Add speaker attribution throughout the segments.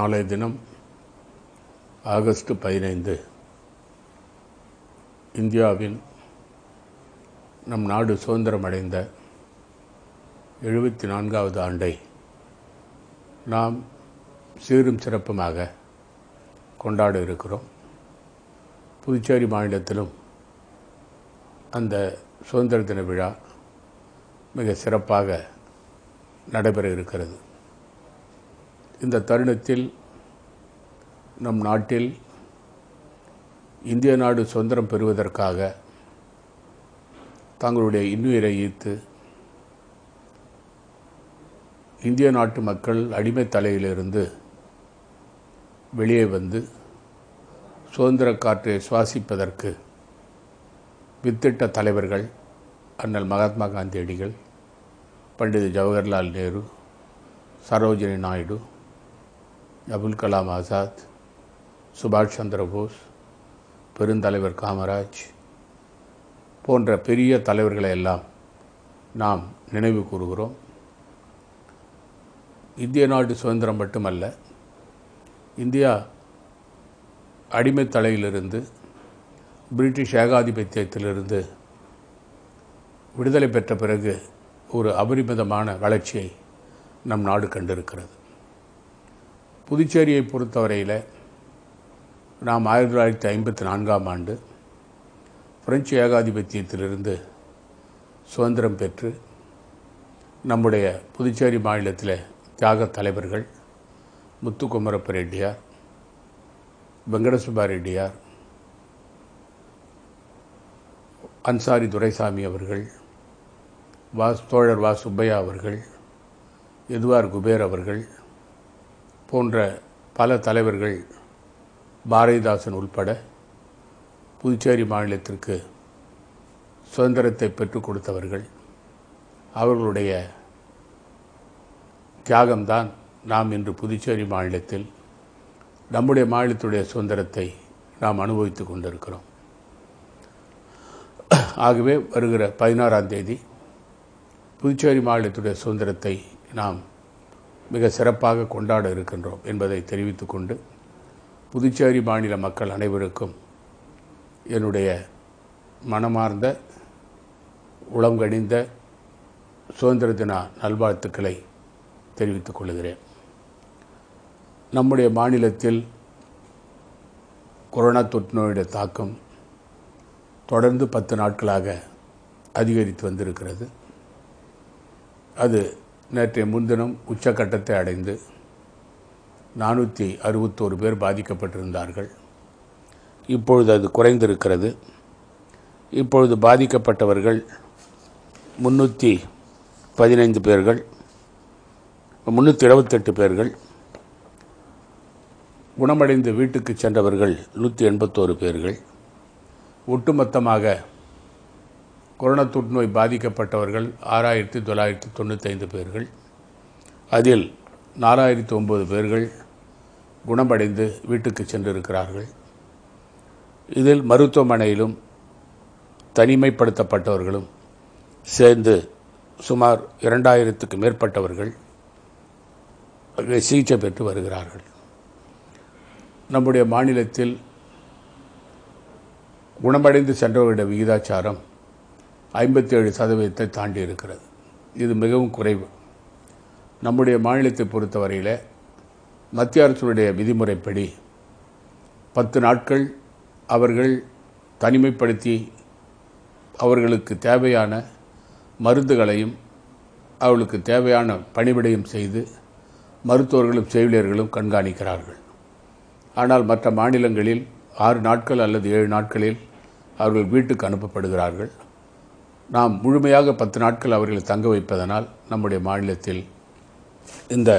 Speaker 1: நாளைய தினம் ஆகஸ்ட் பதினைந்து இந்தியாவின் நம் நாடு சுதந்திரமடைந்த எழுபத்தி நான்காவது ஆண்டை நாம் சீரும் சிறப்புமாக கொண்டாட இருக்கிறோம் புதுச்சேரி மாநிலத்திலும் அந்த சுதந்திர தின விழா மிக சிறப்பாக நடைபெற இருக்கிறது இந்த தருணத்தில் நம் நாட்டில் இந்திய நாடு சுதந்திரம் பெறுவதற்காக தங்களுடைய இன்னுயிரை ஈர்த்து இந்திய நாட்டு மக்கள் அடிமை தலையிலிருந்து வெளியே வந்து சுதந்திர காற்றை சுவாசிப்பதற்கு வித்திட்ட தலைவர்கள் அண்ணல் மகாத்மா காந்தியடிகள் பண்டித ஜவஹர்லால் நேரு சரோஜினி நாயுடு அபுல் கலாம் ஆசாத் சுபாஷ் சந்திர போஸ் பெருந்தலைவர் காமராஜ் போன்ற பெரிய தலைவர்களை எல்லாம் நாம் நினைவு கூறுகிறோம் இந்திய நாட்டு சுதந்திரம் மட்டுமல்ல இந்தியா அடிமை தலையிலிருந்து பிரிட்டிஷ் ஏகாதிபத்தியத்திலிருந்து விடுதலை பெற்ற பிறகு ஒரு அபரிமிதமான வளர்ச்சியை நம் நாடு கண்டிருக்கிறது புதுச்சேரியை பொறுத்தவரையில் நாம் ஆயிரத்தி தொள்ளாயிரத்தி ஐம்பத்தி நான்காம் ஆண்டு பிரெஞ்சு ஏகாதிபத்தியத்திலிருந்து சுதந்திரம் பெற்று நம்முடைய புதுச்சேரி மாநிலத்தில் தியாக தலைவர்கள் முத்துக்குமரப்ப ரெட்டியார் வெங்கடசுபா ரெட்டியார் அன்சாரி துரைசாமி அவர்கள் வாஸ் தோழர் வா சுப்பையா அவர்கள் எதுவார் குபேர் அவர்கள் போன்ற பல தலைவர்கள் பாரதிதாசன் உள்பட புதுச்சேரி மாநிலத்திற்கு சுதந்திரத்தை பெற்றுக் கொடுத்தவர்கள் அவர்களுடைய தியாகம்தான் நாம் இன்று புதுச்சேரி மாநிலத்தில் நம்முடைய மாநிலத்துடைய சுதந்திரத்தை நாம் அனுபவித்துக் கொண்டிருக்கிறோம் ஆகவே வருகிற பதினாறாம் தேதி புதுச்சேரி மாநிலத்துடைய சுதந்திரத்தை நாம் மிக சிறப்பாக கொண்டாட இருக்கின்றோம் என்பதை தெரிவித்துக்கொண்டு புதுச்சேரி மாநில மக்கள் அனைவருக்கும் என்னுடைய மனமார்ந்த உளங்கணிந்த சுதந்திர தின நல்வாழ்த்துக்களை தெரிவித்துக் கொள்கிறேன் நம்முடைய மாநிலத்தில் கொரோனா தொற்று நோயுடைய தாக்கம் தொடர்ந்து பத்து நாட்களாக அதிகரித்து வந்திருக்கிறது அது நேற்றைய முன்தினம் உச்சக்கட்டத்தை அடைந்து நானூற்றி அறுபத்தோரு பேர் பாதிக்கப்பட்டிருந்தார்கள் இப்பொழுது அது குறைந்திருக்கிறது இப்பொழுது பாதிக்கப்பட்டவர்கள் முன்னூற்றி பதினைந்து பேர்கள் முன்னூற்றி இருபத்தெட்டு பேர்கள் குணமடைந்து வீட்டுக்கு சென்றவர்கள் நூற்றி எண்பத்தோரு பேர்கள் ஒட்டுமொத்தமாக கொரோனா தொற்றுநோய் பாதிக்கப்பட்டவர்கள் ஆறாயிரத்தி தொள்ளாயிரத்தி தொண்ணூற்றைந்து பேர்கள் அதில் நாலாயிரத்தி ஒம்பது பேர்கள் குணமடைந்து வீட்டுக்கு சென்றிருக்கிறார்கள் இதில் மருத்துவமனையிலும் தனிமைப்படுத்தப்பட்டவர்களும் சேர்ந்து சுமார் இரண்டாயிரத்துக்கு மேற்பட்டவர்கள் சிகிச்சை பெற்று வருகிறார்கள் நம்முடைய மாநிலத்தில் குணமடைந்து சென்றவர்களுடைய விகிதாச்சாரம் ஐம்பத்தி ஏழு சதவீதத்தை தாண்டி இருக்கிறது இது மிகவும் குறைவு நம்முடைய மாநிலத்தை பொறுத்தவரையில் மத்திய அரசுடைய விதிமுறைப்படி பத்து நாட்கள் அவர்கள் தனிமைப்படுத்தி அவர்களுக்கு தேவையான மருந்துகளையும் அவர்களுக்கு தேவையான பணிவிடையும் செய்து மருத்துவர்களும் செவிலியர்களும் கண்காணிக்கிறார்கள் ஆனால் மற்ற மாநிலங்களில் ஆறு நாட்கள் அல்லது ஏழு நாட்களில் அவர்கள் வீட்டுக்கு அனுப்பப்படுகிறார்கள் நாம் முழுமையாக பத்து நாட்கள் அவர்களை தங்க வைப்பதனால் நம்முடைய மாநிலத்தில் இந்த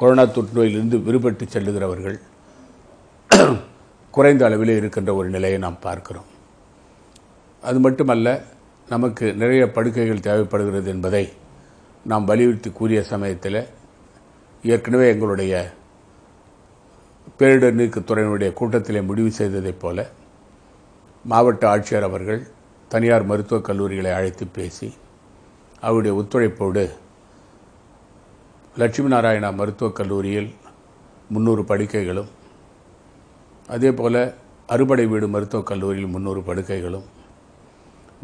Speaker 1: கொரோனா தொற்று நோயிலிருந்து விடுபட்டு செல்லுகிறவர்கள் குறைந்த அளவில் இருக்கின்ற ஒரு நிலையை நாம் பார்க்கிறோம் அது மட்டுமல்ல நமக்கு நிறைய படுக்கைகள் தேவைப்படுகிறது என்பதை நாம் வலியுறுத்தி கூறிய சமயத்தில் ஏற்கனவே எங்களுடைய பேரிடர் நீக்கு துறையினுடைய கூட்டத்திலே முடிவு செய்ததைப் போல மாவட்ட ஆட்சியர் அவர்கள் தனியார் மருத்துவக் கல்லூரிகளை அழைத்து பேசி அவருடைய ஒத்துழைப்போடு லட்சுமி நாராயணா மருத்துவக் கல்லூரியில் முந்நூறு படுக்கைகளும் அதே போல் அறுபடை வீடு மருத்துவக் கல்லூரியில் முந்நூறு படுக்கைகளும்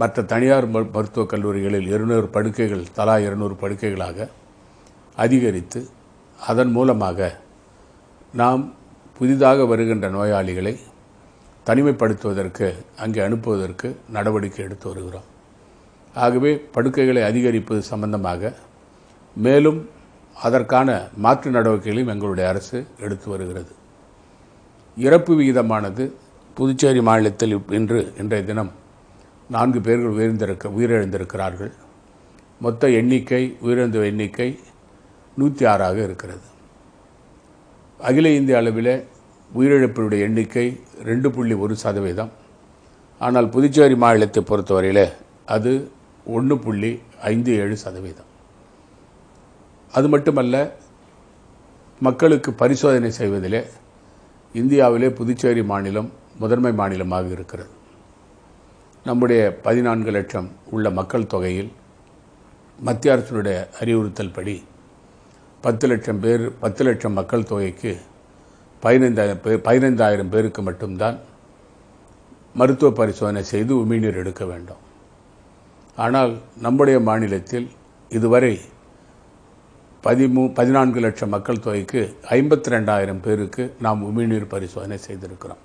Speaker 1: மற்ற தனியார் மருத்துவக் கல்லூரிகளில் இருநூறு படுக்கைகள் தலா இருநூறு படுக்கைகளாக அதிகரித்து அதன் மூலமாக நாம் புதிதாக வருகின்ற நோயாளிகளை தனிமைப்படுத்துவதற்கு அங்கே அனுப்புவதற்கு நடவடிக்கை எடுத்து வருகிறோம் ஆகவே படுக்கைகளை அதிகரிப்பது சம்பந்தமாக மேலும் அதற்கான மாற்று நடவடிக்கைகளையும் எங்களுடைய அரசு எடுத்து வருகிறது இறப்பு விகிதமானது புதுச்சேரி மாநிலத்தில் இன்று இன்றைய தினம் நான்கு பேர்கள் உயர்ந்திருக்க உயிரிழந்திருக்கிறார்கள் மொத்த எண்ணிக்கை உயிரிழந்த எண்ணிக்கை நூற்றி ஆறாக இருக்கிறது அகில இந்திய அளவில் உயிரிழப்பினுடைய எண்ணிக்கை ரெண்டு புள்ளி ஒரு சதவீதம் ஆனால் புதுச்சேரி மாநிலத்தை பொறுத்தவரையில் அது ஒன்று புள்ளி ஐந்து ஏழு சதவீதம் அது மட்டுமல்ல மக்களுக்கு பரிசோதனை செய்வதிலே இந்தியாவிலே புதுச்சேரி மாநிலம் முதன்மை மாநிலமாக இருக்கிறது நம்முடைய பதினான்கு லட்சம் உள்ள மக்கள் தொகையில் மத்திய அரசினுடைய அறிவுறுத்தல் படி பத்து லட்சம் பேர் பத்து லட்சம் மக்கள் தொகைக்கு பதினைந்தாயிரம் பேர் பதினைந்தாயிரம் பேருக்கு மட்டும்தான் மருத்துவ பரிசோதனை செய்து உமிழ்நீர் எடுக்க வேண்டும் ஆனால் நம்முடைய மாநிலத்தில் இதுவரை பதிமூ பதினான்கு லட்சம் மக்கள் தொகைக்கு ஐம்பத்தி ரெண்டாயிரம் பேருக்கு நாம் உமிழ்நீர் பரிசோதனை செய்திருக்கிறோம்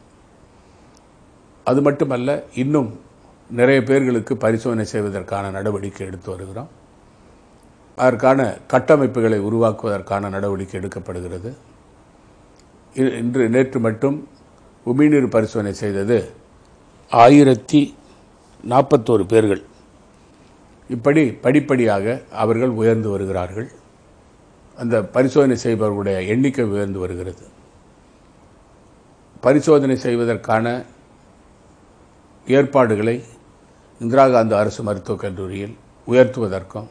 Speaker 1: அது மட்டுமல்ல இன்னும் நிறைய பேர்களுக்கு பரிசோதனை செய்வதற்கான நடவடிக்கை எடுத்து வருகிறோம் அதற்கான கட்டமைப்புகளை உருவாக்குவதற்கான நடவடிக்கை எடுக்கப்படுகிறது இன்று நேற்று மட்டும் உமிழ்நீர் பரிசோதனை செய்தது ஆயிரத்தி நாற்பத்தோரு பேர்கள் இப்படி படிப்படியாக அவர்கள் உயர்ந்து வருகிறார்கள் அந்த பரிசோதனை செய்பவர்களுடைய எண்ணிக்கை உயர்ந்து வருகிறது பரிசோதனை செய்வதற்கான ஏற்பாடுகளை இந்திரா காந்தி அரசு மருத்துவக் கல்லூரியில் உயர்த்துவதற்கும்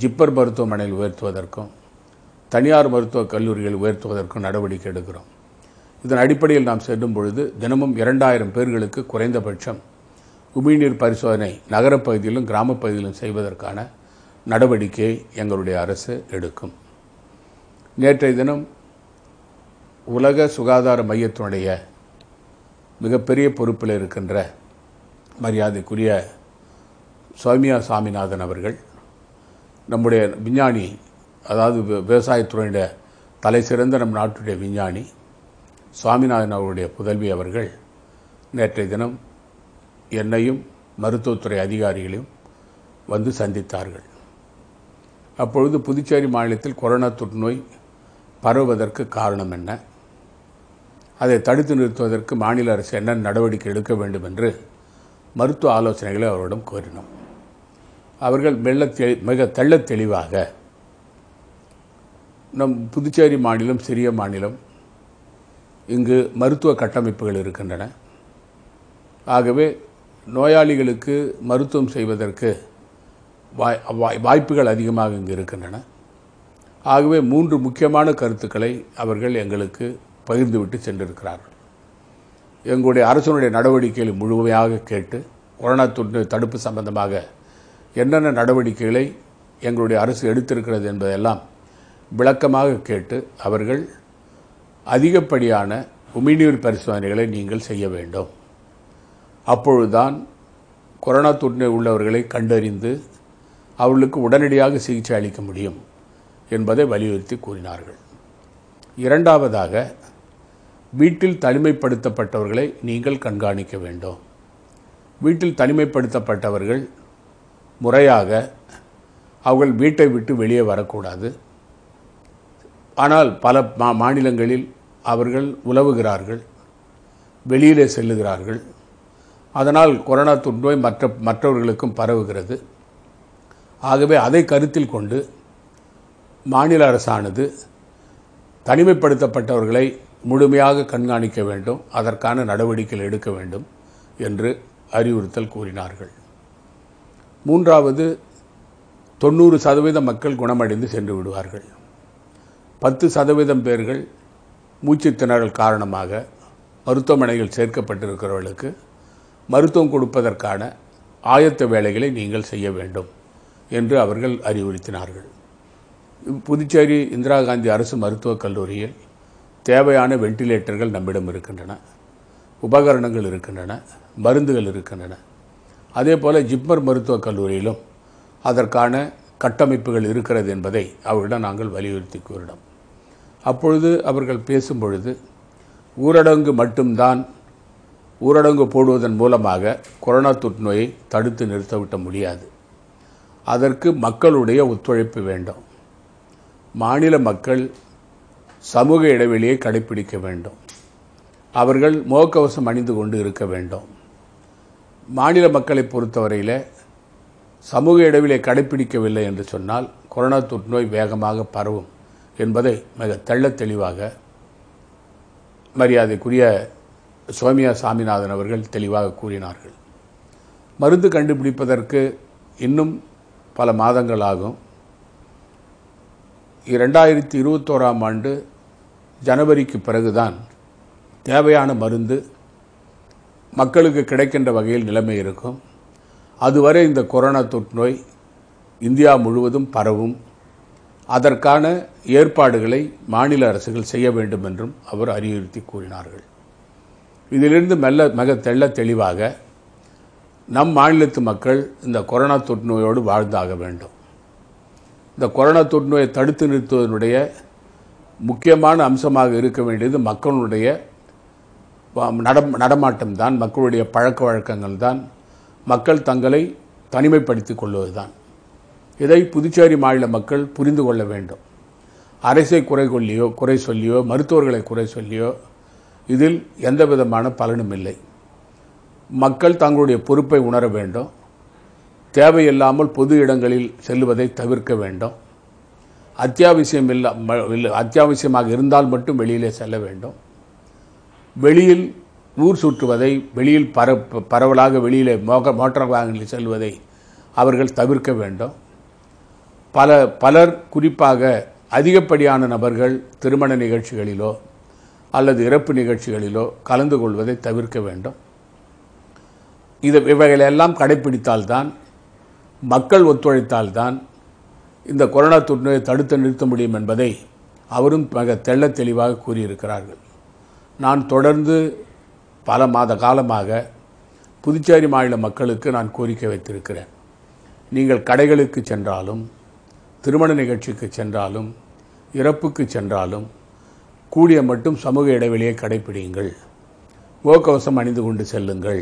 Speaker 1: ஜிப்பர் மருத்துவமனையில் உயர்த்துவதற்கும் தனியார் மருத்துவக் கல்லூரிகள் உயர்த்துவதற்கும் நடவடிக்கை எடுக்கிறோம் இதன் அடிப்படையில் நாம் செல்லும் பொழுது தினமும் இரண்டாயிரம் பேர்களுக்கு குறைந்தபட்சம் உமிழ்நீர் பரிசோதனை நகரப்பகுதியிலும் கிராமப்பகுதியிலும் செய்வதற்கான நடவடிக்கை எங்களுடைய அரசு எடுக்கும் நேற்றைய தினம் உலக சுகாதார மையத்தினுடைய மிகப்பெரிய பொறுப்பில் இருக்கின்ற மரியாதைக்குரிய சௌமியா சாமிநாதன் அவர்கள் நம்முடைய விஞ்ஞானி அதாவது விவசாயத்துறையுடைய தலை சிறந்த நம் நாட்டுடைய விஞ்ஞானி சுவாமிநாதன் அவருடைய புதல்வி அவர்கள் நேற்றைய தினம் என்னையும் மருத்துவத்துறை அதிகாரிகளையும் வந்து சந்தித்தார்கள் அப்பொழுது புதுச்சேரி மாநிலத்தில் கொரோனா தொற்றுநோய் பரவுவதற்கு காரணம் என்ன அதை தடுத்து நிறுத்துவதற்கு மாநில அரசு என்ன நடவடிக்கை எடுக்க வேண்டும் என்று மருத்துவ ஆலோசனைகளை அவரிடம் கோரினோம் அவர்கள் மெல்ல தெளி மிக தெள்ள தெளிவாக நம் புதுச்சேரி மாநிலம் சிறிய மாநிலம் இங்கு மருத்துவ கட்டமைப்புகள் இருக்கின்றன ஆகவே நோயாளிகளுக்கு மருத்துவம் செய்வதற்கு வாய் வாய் வாய்ப்புகள் அதிகமாக இங்கே இருக்கின்றன ஆகவே மூன்று முக்கியமான கருத்துக்களை அவர்கள் எங்களுக்கு பகிர்ந்துவிட்டு சென்றிருக்கிறார்கள் எங்களுடைய அரசனுடைய நடவடிக்கைகளை முழுமையாக கேட்டு கொரோனா தொற்று தடுப்பு சம்பந்தமாக என்னென்ன நடவடிக்கைகளை எங்களுடைய அரசு எடுத்திருக்கிறது என்பதெல்லாம் விளக்கமாக கேட்டு அவர்கள் அதிகப்படியான உமிழ்நீர் பரிசோதனைகளை நீங்கள் செய்ய வேண்டும் அப்பொழுதுதான் கொரோனா தொற்று உள்ளவர்களை கண்டறிந்து அவர்களுக்கு உடனடியாக சிகிச்சை அளிக்க முடியும் என்பதை வலியுறுத்தி கூறினார்கள் இரண்டாவதாக வீட்டில் தனிமைப்படுத்தப்பட்டவர்களை நீங்கள் கண்காணிக்க வேண்டும் வீட்டில் தனிமைப்படுத்தப்பட்டவர்கள் முறையாக அவர்கள் வீட்டை விட்டு வெளியே வரக்கூடாது ஆனால் பல மா மாநிலங்களில் அவர்கள் உலவுகிறார்கள் வெளியிலே செல்லுகிறார்கள் அதனால் கொரோனா தொற்று மற்ற மற்றவர்களுக்கும் பரவுகிறது ஆகவே அதை கருத்தில் கொண்டு மாநில அரசானது தனிமைப்படுத்தப்பட்டவர்களை முழுமையாக கண்காணிக்க வேண்டும் அதற்கான நடவடிக்கைகள் எடுக்க வேண்டும் என்று அறிவுறுத்தல் கூறினார்கள் மூன்றாவது தொண்ணூறு சதவீத மக்கள் குணமடைந்து சென்று விடுவார்கள் பத்து சதவீதம் பேர்கள் மூச்சுத்திணறல் காரணமாக மருத்துவமனையில் சேர்க்கப்பட்டிருக்கிறவர்களுக்கு மருத்துவம் கொடுப்பதற்கான ஆயத்த வேலைகளை நீங்கள் செய்ய வேண்டும் என்று அவர்கள் அறிவுறுத்தினார்கள் புதுச்சேரி இந்திரா காந்தி அரசு மருத்துவக் கல்லூரியில் தேவையான வெண்டிலேட்டர்கள் நம்மிடம் இருக்கின்றன உபகரணங்கள் இருக்கின்றன மருந்துகள் இருக்கின்றன அதே போல் ஜிப்மர் மருத்துவக் கல்லூரியிலும் அதற்கான கட்டமைப்புகள் இருக்கிறது என்பதை அவர்களிடம் நாங்கள் வலியுறுத்தி கூறினோம் அப்பொழுது அவர்கள் பேசும் பொழுது ஊரடங்கு மட்டும்தான் ஊரடங்கு போடுவதன் மூலமாக கொரோனா தொற்று நோயை தடுத்து நிறுத்தவிட்ட முடியாது அதற்கு மக்களுடைய ஒத்துழைப்பு வேண்டும் மாநில மக்கள் சமூக இடைவெளியை கடைபிடிக்க வேண்டும் அவர்கள் முகக்கவசம் அணிந்து கொண்டு இருக்க வேண்டும் மாநில மக்களை பொறுத்தவரையில் சமூக இடைவெளியை கடைபிடிக்கவில்லை என்று சொன்னால் கொரோனா தொற்றுநோய் வேகமாக பரவும் என்பதை மிக தெள்ள தெளிவாக மரியாதைக்குரிய சோமியா சாமிநாதன் அவர்கள் தெளிவாக கூறினார்கள் மருந்து கண்டுபிடிப்பதற்கு இன்னும் பல மாதங்கள் ஆகும் இரண்டாயிரத்தி இருபத்தோராம் ஆண்டு ஜனவரிக்கு பிறகுதான் தேவையான மருந்து மக்களுக்கு கிடைக்கின்ற வகையில் நிலைமை இருக்கும் அதுவரை இந்த கொரோனா தொற்றுநோய் இந்தியா முழுவதும் பரவும் அதற்கான ஏற்பாடுகளை மாநில அரசுகள் செய்ய வேண்டும் என்றும் அவர் அறிவுறுத்தி கூறினார்கள் இதிலிருந்து மெல்ல மிக தெள்ள தெளிவாக நம் மாநிலத்து மக்கள் இந்த கொரோனா தொற்று நோயோடு வாழ்ந்தாக வேண்டும் இந்த கொரோனா தொற்று நோயை தடுத்து நிறுத்துவதனுடைய முக்கியமான அம்சமாக இருக்க வேண்டியது மக்களுடைய நடமாட்டம் தான் மக்களுடைய பழக்க வழக்கங்கள் தான் மக்கள் தங்களை தனிமைப்படுத்தி கொள்வது தான் இதை புதுச்சேரி மாநில மக்கள் புரிந்து கொள்ள வேண்டும் அரசை குறை கொள்ளியோ குறை சொல்லியோ மருத்துவர்களை குறை சொல்லியோ இதில் எந்த விதமான பலனும் இல்லை மக்கள் தங்களுடைய பொறுப்பை உணர வேண்டும் தேவையில்லாமல் பொது இடங்களில் செல்வதை தவிர்க்க வேண்டும் அத்தியாவசியம் இல்லை அத்தியாவசியமாக இருந்தால் மட்டும் வெளியிலே செல்ல வேண்டும் வெளியில் ஊர் சுற்றுவதை வெளியில் பர பரவலாக வெளியிலே மோக மோட்டார் வாகனில் செல்வதை அவர்கள் தவிர்க்க வேண்டும் பல பலர் குறிப்பாக அதிகப்படியான நபர்கள் திருமண நிகழ்ச்சிகளிலோ அல்லது இறப்பு நிகழ்ச்சிகளிலோ கலந்து கொள்வதை தவிர்க்க வேண்டும் இது இவைகளெல்லாம் கடைப்பிடித்தால்தான் மக்கள் ஒத்துழைத்தால்தான் இந்த கொரோனா தொற்றுநோயை தடுத்து நிறுத்த முடியும் என்பதை அவரும் மிக தெள்ள தெளிவாக கூறியிருக்கிறார்கள் நான் தொடர்ந்து பல மாத காலமாக புதுச்சேரி மாநில மக்களுக்கு நான் கோரிக்கை வைத்திருக்கிறேன் நீங்கள் கடைகளுக்கு சென்றாலும் திருமண நிகழ்ச்சிக்கு சென்றாலும் இறப்புக்கு சென்றாலும் கூடிய மட்டும் சமூக இடைவெளியை கடைபிடியுங்கள் முகக்கவசம் அணிந்து கொண்டு செல்லுங்கள்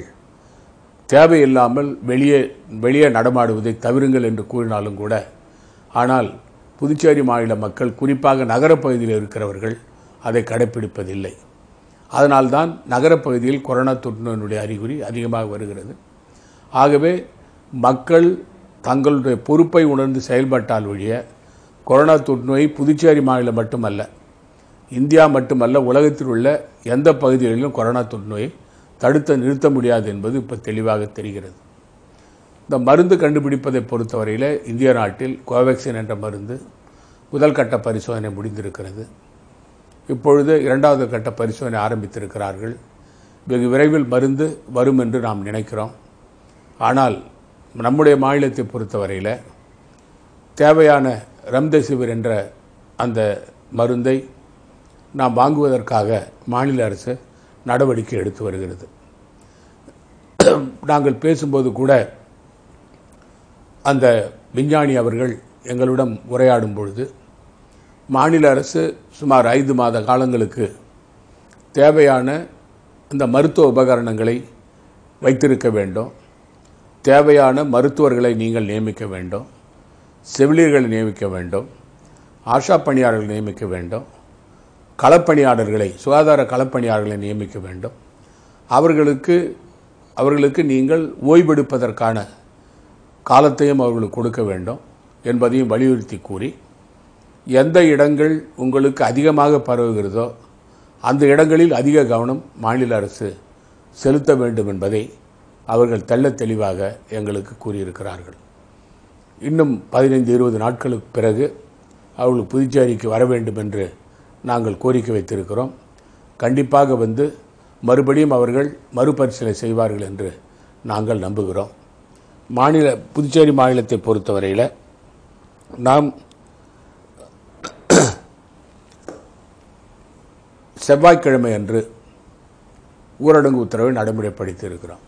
Speaker 1: தேவையில்லாமல் வெளியே வெளியே நடமாடுவதை தவிருங்கள் என்று கூறினாலும் கூட ஆனால் புதுச்சேரி மாநில மக்கள் குறிப்பாக நகரப்பகுதியில் இருக்கிறவர்கள் அதை கடைப்பிடிப்பதில்லை அதனால்தான் நகரப்பகுதியில் கொரோனா தொற்றுநோயினுடைய அறிகுறி அதிகமாக வருகிறது ஆகவே மக்கள் தங்களுடைய பொறுப்பை உணர்ந்து செயல்பட்டால் ஒழிய கொரோனா தொற்றுநோய் புதுச்சேரி மாநிலம் மட்டுமல்ல இந்தியா மட்டுமல்ல உலகத்தில் உள்ள எந்த பகுதிகளிலும் கொரோனா தொற்றுநோயை தடுத்து நிறுத்த முடியாது என்பது இப்போ தெளிவாக தெரிகிறது இந்த மருந்து கண்டுபிடிப்பதை பொறுத்தவரையில் இந்திய நாட்டில் கோவேக்சின் என்ற மருந்து முதல் கட்ட பரிசோதனை முடிந்திருக்கிறது இப்பொழுது இரண்டாவது கட்ட பரிசோதனை ஆரம்பித்திருக்கிறார்கள் வெகு விரைவில் மருந்து வரும் என்று நாம் நினைக்கிறோம் ஆனால் நம்முடைய மாநிலத்தை பொறுத்தவரையில் தேவையான ரெம்டெசிவிர் என்ற அந்த மருந்தை நாம் வாங்குவதற்காக மாநில அரசு நடவடிக்கை எடுத்து வருகிறது நாங்கள் பேசும்போது கூட அந்த விஞ்ஞானி அவர்கள் எங்களிடம் உரையாடும் பொழுது மாநில அரசு சுமார் ஐந்து மாத காலங்களுக்கு தேவையான இந்த மருத்துவ உபகரணங்களை வைத்திருக்க வேண்டும் தேவையான மருத்துவர்களை நீங்கள் நியமிக்க வேண்டும் செவிலியர்களை நியமிக்க வேண்டும் ஆஷா பணியாளர்களை நியமிக்க வேண்டும் களப்பணியாளர்களை சுகாதார களப்பணியாளர்களை நியமிக்க வேண்டும் அவர்களுக்கு அவர்களுக்கு நீங்கள் ஓய்வெடுப்பதற்கான காலத்தையும் அவர்களுக்கு கொடுக்க வேண்டும் என்பதையும் வலியுறுத்தி கூறி எந்த இடங்கள் உங்களுக்கு அதிகமாக பரவுகிறதோ அந்த இடங்களில் அதிக கவனம் மாநில அரசு செலுத்த வேண்டும் என்பதை அவர்கள் தெள்ள தெளிவாக எங்களுக்கு கூறியிருக்கிறார்கள் இன்னும் பதினைந்து இருபது நாட்களுக்கு பிறகு அவர்கள் புதுச்சேரிக்கு வர வேண்டும் என்று நாங்கள் கோரிக்கை வைத்திருக்கிறோம் கண்டிப்பாக வந்து மறுபடியும் அவர்கள் மறுபரிசீலனை செய்வார்கள் என்று நாங்கள் நம்புகிறோம் மாநில புதுச்சேரி மாநிலத்தை பொறுத்தவரையில் நாம் செவ்வாய்க்கிழமை அன்று ஊரடங்கு உத்தரவை நடைமுறைப்படுத்தி இருக்கிறோம்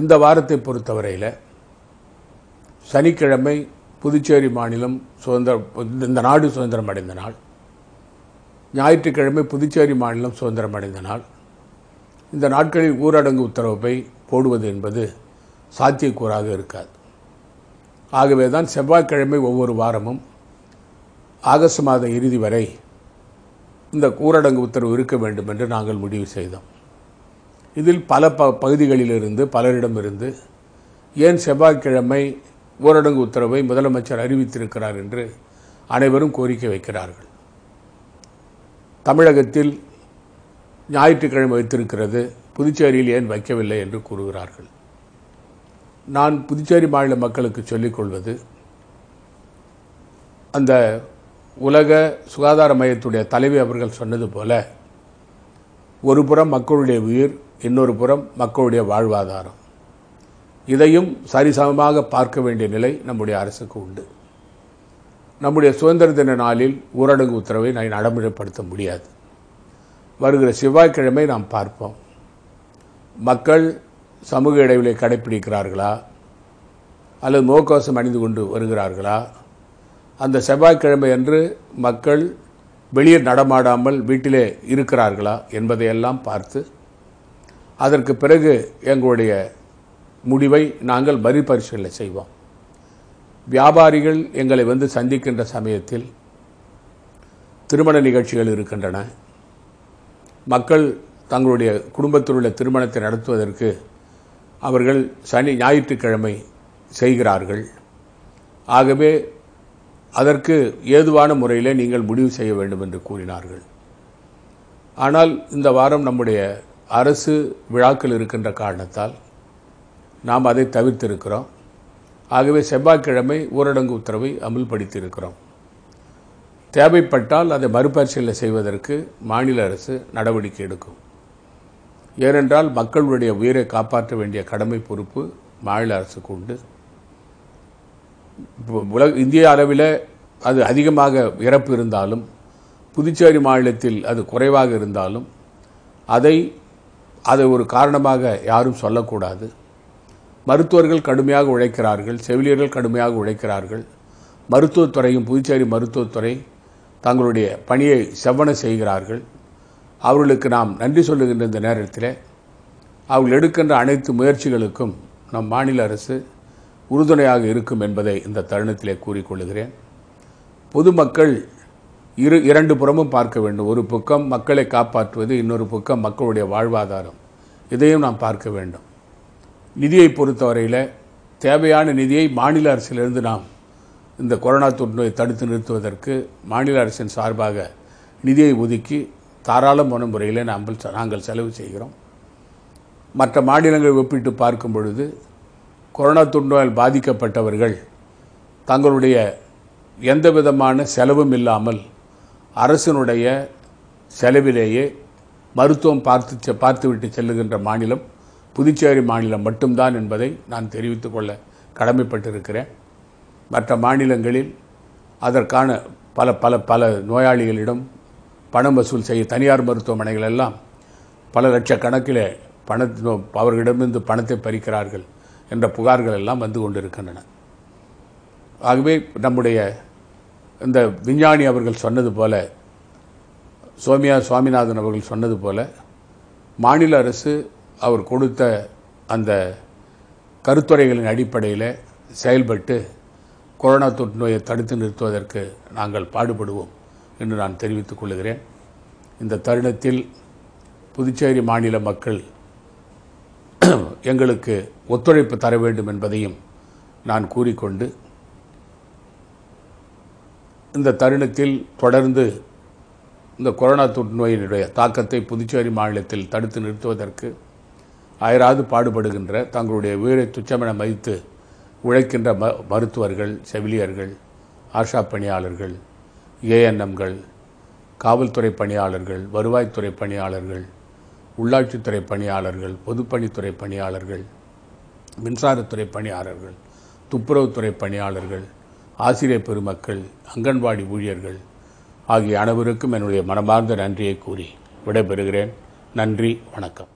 Speaker 1: இந்த வாரத்தை பொறுத்தவரையில் சனிக்கிழமை புதுச்சேரி மாநிலம் சுதந்திரம் இந்த நாடு சுதந்திரம் அடைந்த நாள் ஞாயிற்றுக்கிழமை புதுச்சேரி மாநிலம் சுதந்திரமடைந்த நாள் இந்த நாட்களில் ஊரடங்கு உத்தரவை போடுவது என்பது சாத்தியக்கூறாக இருக்காது ஆகவே தான் செவ்வாய்க்கிழமை ஒவ்வொரு வாரமும் ஆகஸ்ட் மாத இறுதி வரை இந்த ஊரடங்கு உத்தரவு இருக்க வேண்டும் என்று நாங்கள் முடிவு செய்தோம் இதில் பல ப பகுதிகளிலிருந்து பலரிடமிருந்து ஏன் செவ்வாய்க்கிழமை ஊரடங்கு உத்தரவை முதலமைச்சர் அறிவித்திருக்கிறார் என்று அனைவரும் கோரிக்கை வைக்கிறார்கள் தமிழகத்தில் ஞாயிற்றுக்கிழமை வைத்திருக்கிறது புதுச்சேரியில் ஏன் வைக்கவில்லை என்று கூறுகிறார்கள் நான் புதுச்சேரி மாநில மக்களுக்கு சொல்லிக்கொள்வது அந்த உலக சுகாதார மையத்துடைய தலைவி அவர்கள் சொன்னது போல ஒரு புறம் மக்களுடைய உயிர் இன்னொரு புறம் மக்களுடைய வாழ்வாதாரம் இதையும் சரிசமமாக பார்க்க வேண்டிய நிலை நம்முடைய அரசுக்கு உண்டு நம்முடைய சுதந்திர தின நாளில் ஊரடங்கு உத்தரவை நான் நடைமுறைப்படுத்த முடியாது வருகிற செவ்வாய்க்கிழமை நாம் பார்ப்போம் மக்கள் சமூக இடைவெளியை கடைப்பிடிக்கிறார்களா அல்லது முகக்கவசம் அணிந்து கொண்டு வருகிறார்களா அந்த செவ்வாய்க்கிழமை அன்று மக்கள் வெளியே நடமாடாமல் வீட்டிலே இருக்கிறார்களா என்பதையெல்லாம் பார்த்து அதற்கு பிறகு எங்களுடைய முடிவை நாங்கள் மறுபரிசீலனை செய்வோம் வியாபாரிகள் எங்களை வந்து சந்திக்கின்ற சமயத்தில் திருமண நிகழ்ச்சிகள் இருக்கின்றன மக்கள் தங்களுடைய குடும்பத்தில் உள்ள திருமணத்தை நடத்துவதற்கு அவர்கள் சனி ஞாயிற்றுக்கிழமை செய்கிறார்கள் ஆகவே அதற்கு ஏதுவான முறையில் நீங்கள் முடிவு செய்ய வேண்டும் என்று கூறினார்கள் ஆனால் இந்த வாரம் நம்முடைய அரசு விழாக்கள் இருக்கின்ற காரணத்தால் நாம் அதை தவிர்த்திருக்கிறோம் ஆகவே செவ்வாய்க்கிழமை ஊரடங்கு உத்தரவை அமுல்படுத்தியிருக்கிறோம் தேவைப்பட்டால் அதை மறுபரிசீலனை செய்வதற்கு மாநில அரசு நடவடிக்கை எடுக்கும் ஏனென்றால் மக்களுடைய உயிரை காப்பாற்ற வேண்டிய கடமை பொறுப்பு மாநில அரசுக்கு உண்டு உலக இந்திய அளவில் அது அதிகமாக இறப்பு இருந்தாலும் புதுச்சேரி மாநிலத்தில் அது குறைவாக இருந்தாலும் அதை அதை ஒரு காரணமாக யாரும் சொல்லக்கூடாது மருத்துவர்கள் கடுமையாக உழைக்கிறார்கள் செவிலியர்கள் கடுமையாக உழைக்கிறார்கள் மருத்துவத்துறையும் புதுச்சேரி மருத்துவத்துறை தங்களுடைய பணியை செவ்வனை செய்கிறார்கள் அவர்களுக்கு நாம் நன்றி சொல்லுகின்ற இந்த நேரத்தில் அவர்கள் எடுக்கின்ற அனைத்து முயற்சிகளுக்கும் நம் மாநில அரசு உறுதுணையாக இருக்கும் என்பதை இந்த தருணத்திலே கூறிக்கொள்கிறேன் பொதுமக்கள் இரு இரண்டு புறமும் பார்க்க வேண்டும் ஒரு பக்கம் மக்களை காப்பாற்றுவது இன்னொரு பக்கம் மக்களுடைய வாழ்வாதாரம் இதையும் நாம் பார்க்க வேண்டும் நிதியை பொறுத்தவரையில் தேவையான நிதியை மாநில அரசிலிருந்து நாம் இந்த கொரோனா தொற்றுநோயை தடுத்து நிறுத்துவதற்கு மாநில அரசின் சார்பாக நிதியை ஒதுக்கி தாராளமான முறையில் நாங்கள் நாங்கள் செலவு செய்கிறோம் மற்ற மாநிலங்களை ஒப்பிட்டு பார்க்கும் பொழுது கொரோனா தொற்றுநோயால் பாதிக்கப்பட்டவர்கள் தங்களுடைய எந்த விதமான செலவும் இல்லாமல் அரசினுடைய செலவிலேயே மருத்துவம் பார்த்து பார்த்துவிட்டு செல்லுகின்ற மாநிலம் புதுச்சேரி மாநிலம் மட்டும்தான் என்பதை நான் தெரிவித்து கொள்ள கடமைப்பட்டிருக்கிறேன் மற்ற மாநிலங்களில் அதற்கான பல பல பல நோயாளிகளிடம் பணம் வசூல் செய்ய தனியார் மருத்துவமனைகள் எல்லாம் பல லட்சக்கணக்கில் பண அவர்களிடமிருந்து பணத்தை பறிக்கிறார்கள் என்ற புகார்கள் எல்லாம் வந்து கொண்டிருக்கின்றன ஆகவே நம்முடைய இந்த விஞ்ஞானி அவர்கள் சொன்னது போல சோமியா சுவாமிநாதன் அவர்கள் சொன்னது போல மாநில அரசு அவர் கொடுத்த அந்த கருத்துரைகளின் அடிப்படையில் செயல்பட்டு கொரோனா தொற்று நோயை தடுத்து நிறுத்துவதற்கு நாங்கள் பாடுபடுவோம் என்று நான் தெரிவித்துக் கொள்கிறேன் இந்த தருணத்தில் புதுச்சேரி மாநில மக்கள் எங்களுக்கு ஒத்துழைப்பு தர வேண்டும் என்பதையும் நான் கூறிக்கொண்டு இந்த தருணத்தில் தொடர்ந்து இந்த கொரோனா தொற்று நோயினுடைய தாக்கத்தை புதுச்சேரி மாநிலத்தில் தடுத்து நிறுத்துவதற்கு அயராது பாடுபடுகின்ற தங்களுடைய உயிரை துச்சமென மதித்து உழைக்கின்ற ம மருத்துவர்கள் செவிலியர்கள் ஆஷா பணியாளர்கள் ஏஎன்எம்கள் காவல்துறை பணியாளர்கள் வருவாய்த்துறை பணியாளர்கள் உள்ளாட்சித்துறை பணியாளர்கள் பொதுப்பணித்துறை பணியாளர்கள் மின்சாரத்துறை பணியாளர்கள் துப்புரவுத்துறை பணியாளர்கள் ஆசிரியர் பெருமக்கள் அங்கன்வாடி ஊழியர்கள் ஆகிய அனைவருக்கும் என்னுடைய மனமார்ந்த நன்றியை கூறி விடைபெறுகிறேன் நன்றி வணக்கம்